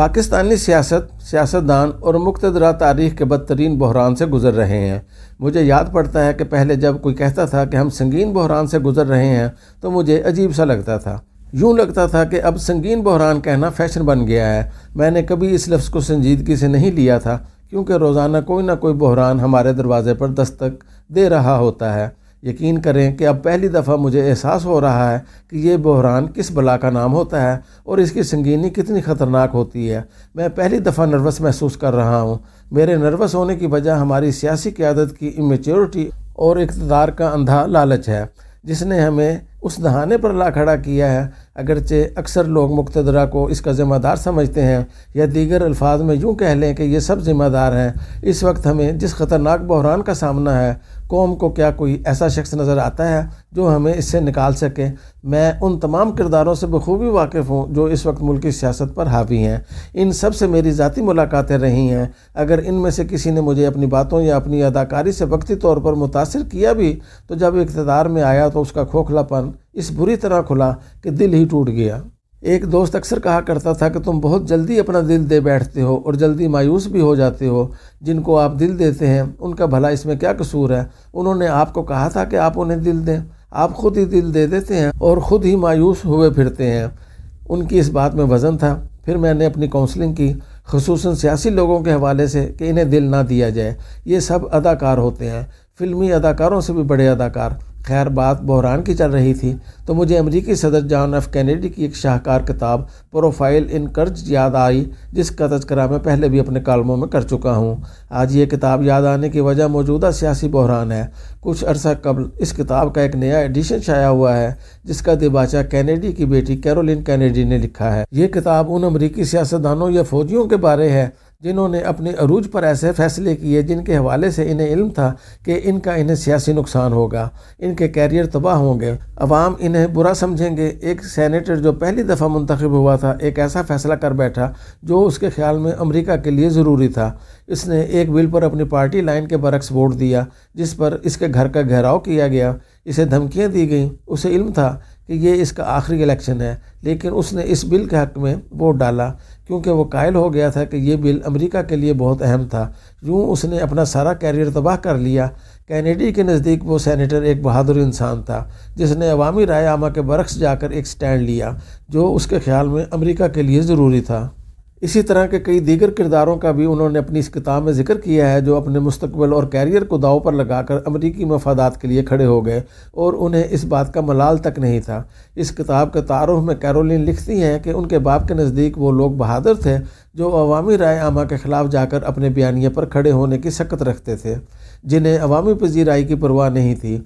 पाकिस्तानी सियासत सियासतदान और मुख्तरा तारीख के बदतरीन बहरान से गुजर रहे हैं मुझे याद पड़ता है कि पहले जब कोई कहता था कि हम संगीन बहरान से गुजर रहे हैं तो मुझे अजीब सा लगता था यूँ लगता था कि अब संगीन बहरान कहना फ़ैशन बन गया है मैंने कभी इस लफ्ज़ को संजीदगी से नहीं लिया था क्योंकि रोज़ाना कोई ना कोई बहरान हमारे दरवाज़े पर दस्तक दे रहा होता है यकीन करें कि अब पहली दफ़ा मुझे एहसास हो रहा है कि यह बहरान किस बला का नाम होता है और इसकी संगीनी कितनी ख़तरनाक होती है मैं पहली दफ़ा नर्वस महसूस कर रहा हूँ मेरे नर्वस होने की वजह हमारी सियासी क्यादत की इमेच्योरिटी और इकतदार का अंधा लालच है जिसने हमें उस दहाने पर ला खड़ा किया है अगरचे अक्सर लोग मुक्तदरा को इसका ज़िम्मेदार समझते हैं या दीगर अल्फाज में यूँ कह लें कि ये सब ज़िम्मेदार हैं इस वक्त हमें जिस ख़तरनाक बहरान का सामना है कौम को क्या कोई ऐसा शख्स नज़र आता है जो हमें इससे निकाल सके मैं उन तमाम किरदारों से बखूबी वाकिफ़ हूँ जो इस वक्त मुल्क की सियासत पर हावी हैं इन सब से मेरी ज़ाती मुलाकातें रही हैं अगर इनमें से किसी ने मुझे अपनी बातों या अपनी अदाकारी से वक्ती तौर पर मुतासर किया भी तो जब इकतदार में आया तो उसका खोखलापन इस बुरी तरह खुला कि दिल ही टूट गया एक दोस्त अक्सर कहा करता था कि तुम बहुत जल्दी अपना दिल दे बैठते हो और जल्दी मायूस भी हो जाते हो जिनको आप दिल देते हैं उनका भला इसमें क्या कसूर है उन्होंने आपको कहा था कि आप उन्हें दिल दें आप खुद ही दिल दे देते हैं और ख़ुद ही मायूस हुए फिरते हैं उनकी इस बात में वज़न था फिर मैंने अपनी काउंसलिंग की खसूस सियासी लोगों के हवाले से कि इन्हें दिल ना दिया जाए ये सब अदाकार होते हैं फिल्मी अदाकारों से भी बड़े अदाकार खैर बात बहरान की चल रही थी तो मुझे अमरीकी सदर जॉन एफ कैनेडी की एक शाहकार किताब प्रोफाइल इन कर्ज याद आई जिसका तस्करा मैं पहले भी अपने कालमों में कर चुका हूँ आज ये किताब याद आने की वजह मौजूदा सियासी बहरान है कुछ अरसा कबल इस किताब का एक नया एडिशन छाया हुआ है जिसका दिबाचा कैनेडी की बेटी कैरोलिन कैनेडी ने लिखा है ये किताब उन अमरीकी सियासतदानों या फौजियों के बारे है जिन्होंने अपने अरूज पर ऐसे फैसले किए जिनके हवाले से इन्हें इल्म था कि इनका इन्हें सियासी नुकसान होगा इनके कैरियर तबाह होंगे अवाम इन्हें बुरा समझेंगे एक सैनिटर जो पहली दफ़ा मुंतखब हुआ था एक ऐसा फैसला कर बैठा जो उसके ख्याल में अमरीका के लिए ज़रूरी था इसने एक बिल पर अपनी पार्टी लाइन के बरक्स वोट दिया जिस पर इसके घर का घेराव किया गया इसे धमकियाँ दी गईं उसे इल्म था कि ये इसका आखिरी इलेक्शन है लेकिन उसने इस बिल के हक़ में वोट डाला क्योंकि वो कायल हो गया था कि ये बिल अमेरिका के लिए बहुत अहम था यूँ उसने अपना सारा कैरियर तबाह कर लिया कैनेडी के नज़दीक वो सेनेटर एक बहादुर इंसान था जिसने अवामी राय आमा के बरक्स जाकर एक स्टैंड लिया जो उसके ख्याल में अमरीका के लिए ज़रूरी था इसी तरह के कई दीगर किरदारों का भी उन्होंने अपनी इस किताब में जिक्र किया है जो अपने मुस्तबिल और कैरियर को दाव पर लगाकर अमरीकी मफादात के लिए खड़े हो गए और उन्हें इस बात का मलाल तक नहीं था इस किताब के तारुफ में कैरोलिन लिखती हैं कि उनके बाप के नज़दीक वो लोग बहादुर थे जो अवामी राय आमा के ख़िलाफ़ जाकर अपने बयानिए पर खड़े होने की शक्त रखते थे जिन्हें अवामी पजीराई की परवाह नहीं थी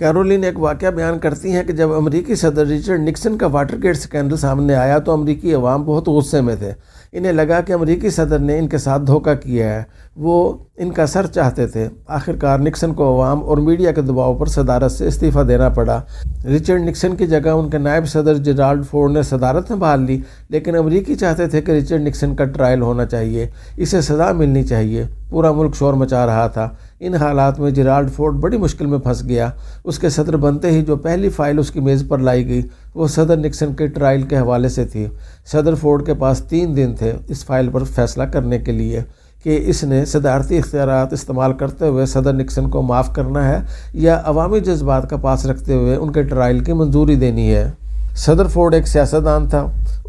कैरोलिन एक वाक्य बयान करती हैं कि जब अमरीकी सदर रिचर्ड निक्सन का वाटरगेट स्कैंडल सामने आया तो अमरीकी अवाम बहुत गुस्से में थे इन्हें लगा कि अमरीकी सदर ने इनके साथ धोखा किया है वो इनका सर चाहते थे आखिरकार निक्सन को अवाम और मीडिया के दबाव पर सदारत से इस्तीफ़ा देना पड़ा रिचर्ड निक्सन की जगह उनके नायब सदर जेराल्ड फोर्ड ने सदारत संभाल ली लेकिन अमरीकी चाहते थे कि रिचर्ड निक्सन का ट्रायल होना चाहिए इसे सज़ा मिलनी चाहिए पूरा मुल्क शोर मचा रहा था इन हालात में जिराल्ड फोर्ड बड़ी मुश्किल में फंस गया उसके सदर बनते ही जो पहली फाइल उसकी मेज़ पर लाई गई वो सदर निक्सन के ट्रायल के हवाले से थी सदर फोर्ड के पास तीन दिन थे इस फाइल पर फैसला करने के लिए कि इसने सदारती इख्तियार इस्तेमाल करते हुए सदर निक्सन को माफ़ करना है या अवामी जज्बात का पास रखते हुए उनके ट्रायल की मंजूरी देनी है सदर फोर्ड एक सियासतदान था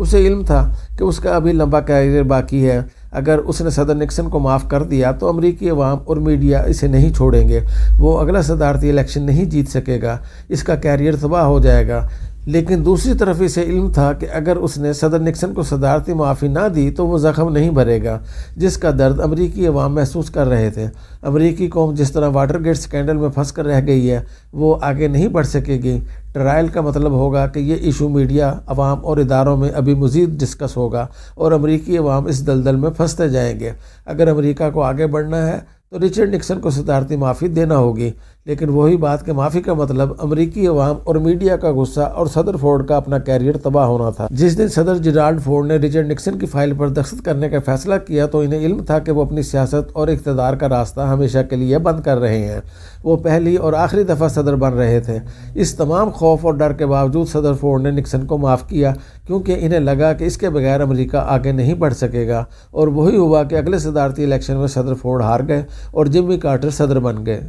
उसे इल्म था कि उसका अभी लंबा कैरियर बाकी है अगर उसने सदर निक्सन को माफ़ कर दिया तो अमरीकी अवाम और मीडिया इसे नहीं छोड़ेंगे वो अगला सदारती इलेक्शन नहीं जीत सकेगा इसका कैरियर तबाह हो जाएगा लेकिन दूसरी तरफ इसे इल्म था कि अगर उसने सदर निक्सन को सदारती माफ़ी ना दी तो वो ज़ख़म नहीं भरेगा जिसका दर्द अमरीकी अवाम महसूस कर रहे थे अमरीकी कौम जिस तरह वाटर गेट स्कैंडल में फंस कर रह गई है वो आगे नहीं बढ़ सकेगी ट्रायल का मतलब होगा कि ये इशू मीडिया अवाम और इदारों में अभी मज़ीद डिस्कस होगा और अमरीकी अवाम इस दलदल में फंसते जाएंगे अगर अमरीका को आगे बढ़ना है तो रिचर्ड निक्सन को सदारती माफ़ी देना होगी लेकिन वही बात के माफ़ी का मतलब अमरीकी अवाम और मीडिया का गुस्सा और सदर फोर्ड का अपना कैरियर तबाह होना था जिस दिन सदर जिराल्ड फोर्ड ने रिचर्ड निक्सन की फाइल पर दस्त करने का फैसला किया तो इन्हें इल्म था कि वो अपनी सियासत और इकतदार का रास्ता हमेशा के लिए बंद कर रहे हैं वो पहली और आखिरी दफ़ा सदर बन रहे थे इस तमाम खौफ और डर के बावजूद सदर फोर्ड ने निक्सन को माफ़ किया क्योंकि इन्हें लगा कि इसके बगैर अमरीका आगे नहीं बढ़ सकेगा और वही हुआ कि अगले सदारती इलेक्शन में सदर फोर्ड हार गए और जिम्मी कार्टर सदर बन गए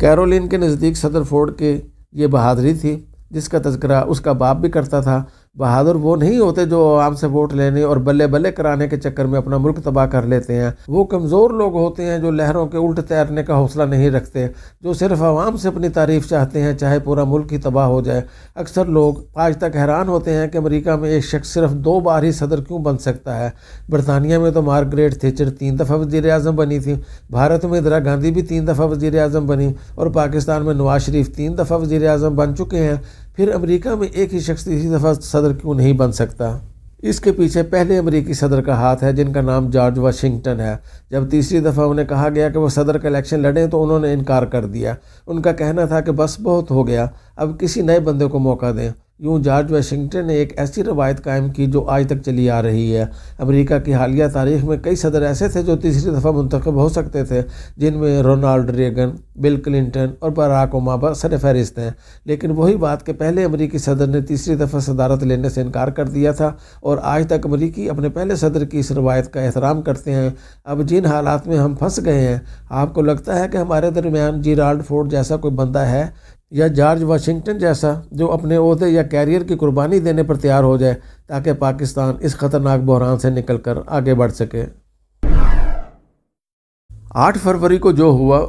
कैरोलिन के नज़दीक सदर फोर्ड के ये बहादरी थी जिसका तस्करा उसका बाप भी करता था बहादुर वो नहीं होते जो आवाम से वोट लेने और बल्ले बल्ले कराने के चक्कर में अपना मुल्क तबाह कर लेते हैं वो कमज़ोर लोग होते हैं जो लहरों के उल्ट तैरने का हौसला नहीं रखते जो सिर्फ आवाम से अपनी तारीफ चाहते हैं चाहे पूरा मुल्क ही तबाह हो जाए अक्सर लोग आज तक हैरान होते हैं कि अमरीका में एक शख्स सिर्फ दो बार ही सदर क्यों बन सकता है बरतानिया में तो मार्गरेट थेचर तीन दफ़ा वजीर अजम बनी थी भारत में इंदिरा गांधी भी तीन दफ़ा वजीर अजम बनी और पाकिस्तान में नवाज शरीफ तीन दफ़ा वजीर अजम बन चुके हैं फिर अमेरिका में एक ही शख्स तीसरी दफ़ा सदर क्यों नहीं बन सकता इसके पीछे पहले अमरीकी सदर का हाथ है जिनका नाम जॉर्ज वाशिंगटन है जब तीसरी दफ़ा उन्हें कहा गया कि वो सदर का इलेक्शन लड़ें तो उन्होंने इनकार कर दिया उनका कहना था कि बस बहुत हो गया अब किसी नए बंदे को मौका दें यूँ जॉर्ज वाशिंगटन ने एक ऐसी रवायत कायम की जो आज तक चली आ रही है अमेरिका की हालिया तारीख में कई सदर ऐसे थे जो तीसरी दफ़ा मंतखब हो सकते थे जिनमें रोनाल्ड रेगन बिल क्लिंटन और बराक ओबामा सर फहरिस्त हैं लेकिन वही बात के पहले अमरीकी सदर ने तीसरी दफ़ा सदारत लेने से इनकार कर दिया था और आज तक अमरीकी अपने पहले सदर की इस रवायत का एहतराम करते हैं अब जिन हालात में हम फंस गए हैं आपको लगता है कि हमारे दरमियान जीराल्ड फोर्ड जैसा कोई बंदा है या जॉर्ज वाशिंगटन जैसा जो अपने अहदे या कैरियर की कुर्बानी देने पर तैयार हो जाए ताकि पाकिस्तान इस ख़तरनाक बहरान से निकल कर आगे बढ़ सके आठ फरवरी को जो हुआ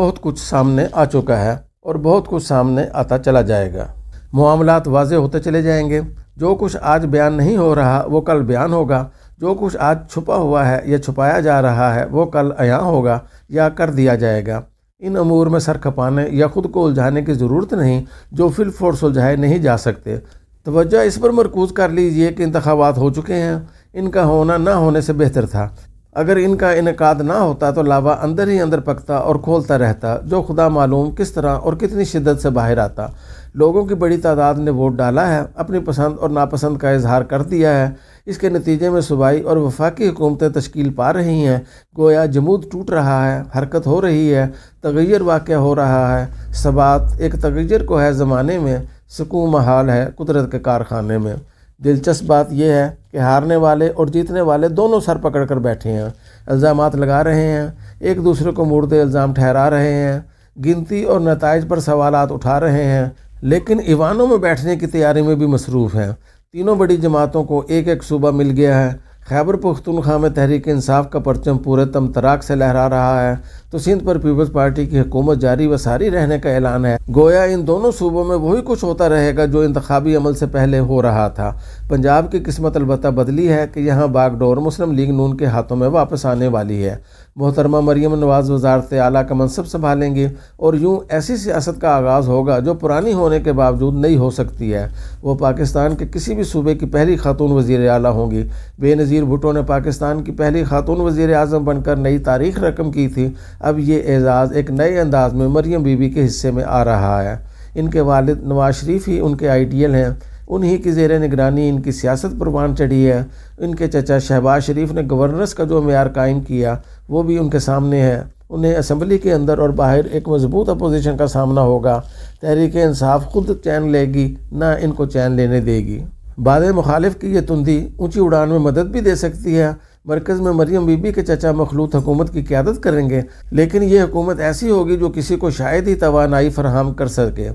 बहुत कुछ सामने आ चुका है और बहुत कुछ सामने आता चला जाएगा मामला वाज होते चले जाएंगे जो कुछ आज बयान नहीं हो रहा वो कल बयान होगा जो कुछ आज छुपा हुआ है या छुपाया जा रहा है वो कल अयां होगा या कर दिया जाएगा इन अमूर में सर खपाने या ख़ुद को उलझाने की ज़रूरत नहीं जो फिल फोर्स उलझाए नहीं जा सकते तोज्जा इस पर मरकूज़ कर लीजिए कि इंतबात हो चुके हैं इनका होना ना होने से बेहतर था अगर इनका इनका ना होता तो लावा अंदर ही अंदर पकता और खोलता रहता जो खुदा मालूम किस तरह और कितनी शिद्दत से बाहर आता लोगों की बड़ी तादाद ने वोट डाला है अपनी पसंद और नापसंद का इजहार कर दिया है इसके नतीजे में सूबाई और वफाकी हुकूमतें तश्कील पा रही हैं गोया जमूद टूट रहा है हरकत हो रही है तगैर वाक़ हो रहा है सबात एक तगैर को है ज़माने में सुकून महाल है कुदरत के कारखाने में दिलचस्प बात यह है कि हारने वाले और जीतने वाले दोनों सर पकड़ कर बैठे हैं इल्ज़ाम लगा रहे हैं एक दूसरे को मुड़ते इल्ज़ाम ठहरा रहे हैं गिनती और नतज पर सवाल उठा रहे हैं लेकिन ईवानों में बैठने की तैयारी में भी मसरूफ़ हैं तीनों बड़ी जमातों को एक एक सूबा मिल गया है खैबर पुख्तनखा में तहरीक इंसाफ का परचम पूरे तम तराक से लहरा रहा है तो सिंध पर पीपल्स पार्टी की हुकूमत जारी व सारी रहने का ऐलान है गोया इन दोनों सूबों में वही कुछ होता रहेगा जो इंतबी अमल से पहले हो रहा था पंजाब की किस्मत अलबत् बदली है कि यहाँ बागडोर मुस्लिम लीग नून के हाथों में वापस आने वाली है मोहतरमा मरियम नवाज़ वजारत आला का मनसब संभालेंगे और यूँ ऐसी सियासत का आगाज़ होगा जो पुरानी होने के बावजूद नहीं हो सकती है वो पाकिस्तान के किसी भी सूबे की पहली खातून वजीर अली होंगी बेनज़ीर भुटो ने पाकिस्तान की पहली खातून वजीर अजम बनकर नई तारीख रकम की थी अब ये एजाज़ एक नए अंदाज में मरियम बीबी के हिस्से में आ रहा है इनके वालद नवाज शरीफ ही उनके आइडियल हैं उन्हीं की जेर निगरानी इनकी सियासत परवान चढ़ी है इनके चचा शहबाज शरीफ ने गवर्नर्स का जो मैार कायम किया वो भी उनके सामने है उन्हें असम्बली के अंदर और बाहर एक मजबूत अपोजिशन का सामना होगा तहरीक इंसाफ खुद चैन लेगी ना इनको चैन लेने देगी बाद मुखालिफ की यह तुंदी ऊँची उड़ान में मदद भी दे सकती है मरकज़ में मरियम बीबी के चचा मखलूत हुकूमत की क्यादत करेंगे लेकिन ये हुकूमत ऐसी होगी जो किसी को शायद ही तोानाई फरहम कर सके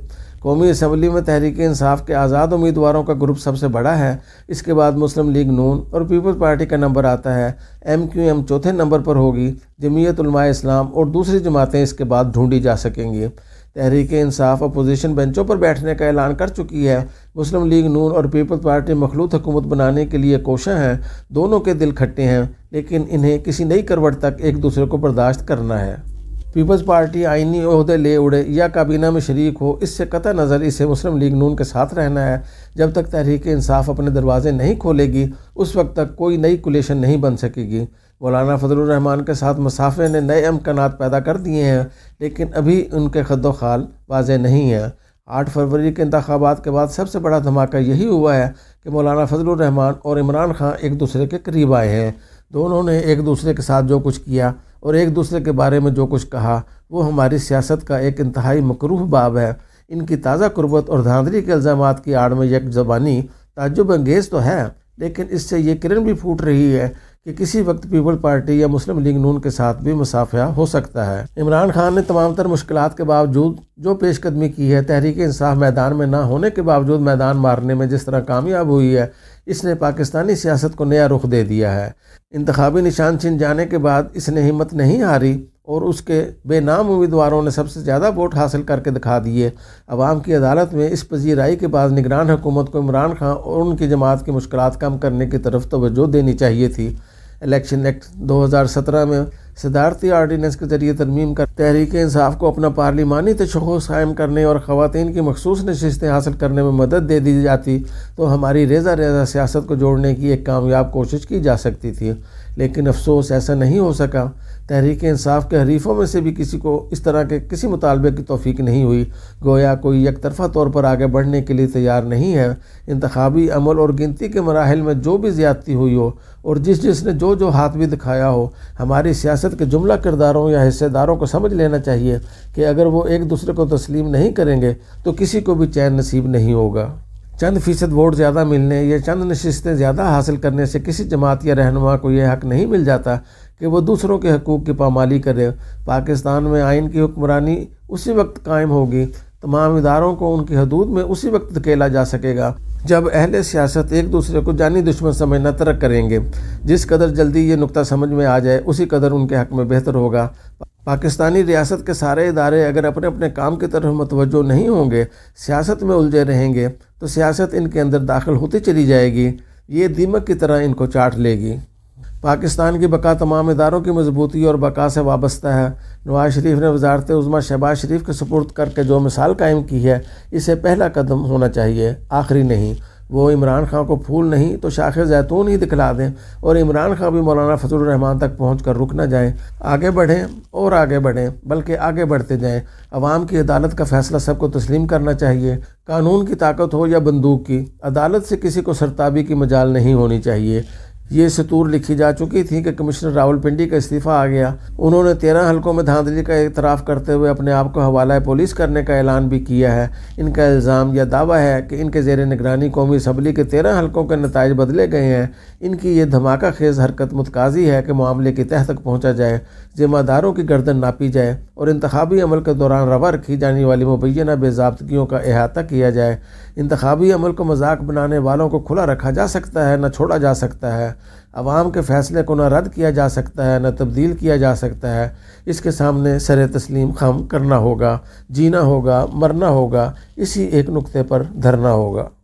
कौमी असम्बली में तहरीक इंसाफ के आज़ाद उम्मीदवारों का ग्रुप सबसे बड़ा है इसके बाद मुस्लिम लीग नून और पीपल्स पार्टी का नंबर आता है एम क्यू एम चौथे नंबर पर होगी जमीयत इस्लाम और दूसरी जमातें इसके बाद ढूंढी जा सकेंगी तहरीक इंसाफ अपोजिशन बेंचों पर बैठने का ऐलान कर चुकी है मुस्लिम लीग नून और पीपल्स पार्टी मखलूत हुकूमत बनाने के लिए कोशा हैं दोनों के दिल खट्टे हैं लेकिन इन्हें किसी नई करवट तक एक दूसरे को बर्दाश्त करना है पीपल्स पार्टी आइनी अहदे ले उड़े या काबीना में शरीक हो इससे कत नज़र इसे मुस्लिम लीग नून के साथ रहना है जब तक तहरीक इंसाफ अपने दरवाजे नहीं खोलेगी उस वक्त तक कोई नई कुलेशन नहीं बन सकेगी मौलाना फजलरहमान के साथ मुसाफे ने नए अमकान पैदा कर दिए हैं लेकिन अभी उनके खद खाल वाज नहीं हैं आठ फरवरी के इंतबात के बाद सबसे बड़ा धमाका यही हुआ है कि मौलाना फजलरहमान और इमरान खान एक दूसरे के करीब आए हैं दोनों तो ने एक दूसरे के साथ जो कुछ किया और एक दूसरे के बारे में जो कुछ कहा वो हमारी सियासत का एक इंतहाई मकरूह बाब है इनकी ताज़ा कुर्बत और धांधली के इल्ज़ाम की आड़ में यक जबानी ताजुब अंगेज़ तो है लेकिन इससे ये किरण भी फूट रही है कि किसी वक्त पीपल पार्टी या मुस्लिम लीग नून के साथ भी मुसाफिया हो सकता है इमरान खान ने तमाम तर मुश्किल के बावजूद जो पेशकदमी की है तहरीक इंसाफ मैदान में ना होने के बावजूद मैदान मारने में जिस तरह कामयाब हुई है इसने पाकिस्तानी सियासत को नया रुख दे दिया है इंतबी निशान छिन जाने के बाद इसने हिम्मत नहीं हारी और उसके बेनाम उम्मीदवारों ने सबसे ज़्यादा वोट हासिल करके दिखा दिए अवाम की अदालत में इस पजीराई के बाद निगरान हुकूमत को इमरान खान और उनकी जमात की मुश्किल कम करने की तरफ तोज्जो देनी चाहिए थी इलेक्शन एक्ट 2017 में सदारती आर्डीनेंस के जरिए तरमीम कर तहरीक इंसाफ को अपना पार्लिमानी तशखस कायम करने और ख़वान की मखसूस नशस्तें हासिल करने में मदद दे दी जाती तो हमारी रेजा रेजा सियासत को जोड़ने की एक कामयाब कोशिश की जा सकती थी लेकिन अफसोस ऐसा नहीं हो सका तहरीक इंसाफ के हरीफों में से भी किसी को इस तरह के किसी मुतालबे की तोफीक़ नहीं हुई गोया कोई एक तरफा तौर पर आगे बढ़ने के लिए तैयार नहीं है इंतबी अमल और गिनती के मराहल में जो भी ज़्यादती हुई हो और जिस जिसने जो जो हाथ भी दिखाया हो हमारी सियासत के जुमला किरदारों या हिस्सेदारों को समझ लेना चाहिए कि अगर वो एक दूसरे को तस्लीम नहीं करेंगे तो किसी को भी चैन नसीब नहीं होगा चंद फीसद वोट ज़्यादा मिलने या चंद नशस्तें ज़्यादा हासिल करने से किसी जमात या रहनुमा को यह हक नहीं मिल जाता कि वो दूसरों के हकूक़ की पामाली करे पाकिस्तान में आइन की हुक्मरानी उसी वक्त कायम होगी तमाम इदारों को उनकी हदूद में उसी वक्त धकेला जा सकेगा जब अहल सियासत एक दूसरे को जानी दुश्मन समझना तरक करेंगे जिस कदर जल्दी ये नुकता समझ में आ जाए उसी कदर उनके हक में बेहतर होगा पाकिस्तानी रियासत के सारे इदारे अगर अपने अपने काम की तरफ मतवजो नहीं होंगे सियासत में उलझे रहेंगे तो सियासत इनके अंदर दाखिल होती चली जाएगी ये दीमक की तरह इनको चाट लेगी पाकिस्तान की बका तमाम इदारों की मजबूती और बका से वाबस्ता है नवाज शरीफ ने वजारत उज़मा शहबाज शरीफ के सपुर्द करके जो मिसाल कायम की है इसे पहला कदम होना चाहिए आखिरी नहीं वो इमरान खान को फूल नहीं तो शाख जैतून ही दिखला दें और इमरान खान भी मौलाना रहमान तक पहुँच कर रुक ना जाएँ आगे बढ़ें और आगे बढ़ें बल्कि आगे बढ़ते जाएँ अवाम की अदालत का फैसला सबको तस्लीम करना चाहिए कानून की ताकत हो या बंदूक की अदालत से किसी को सरताबी की मजाल नहीं होनी चाहिए ये सतूर लिखी जा चुकी थी कि कमिश्नर रावलपिंडी का इस्तीफा आ गया उन्होंने तेरह हलकों में धांधली का एतराफ़ करते हुए अपने आप को हवाला पुलिस करने का ऐलान भी किया है इनका इल्ज़ाम यह दावा है कि इनके जेर निगरानी कौमी असम्बली के तेरह हलकों के नतज बदले गए हैं इनकी ये धमाका खेज़ हरकत मुतकाजी है कि मामले की तह तक पहुँचा जाए जिम्मेदारों की गर्दन नापी जाए और इंतबी अमल के दौरान रवा रखी जाने वाली मुबैना बेजाबतगियों का अहाता किया जाए इंतबी अमल को मजाक बनाने वालों को खुला रखा जा सकता है न छोड़ा जा सकता है आवाम के फैसले को न रद्द किया जा सकता है न तब्दील किया जा सकता है इसके सामने सर तस्लीम खम करना होगा जीना होगा मरना होगा इसी एक नुक्ते पर धरना होगा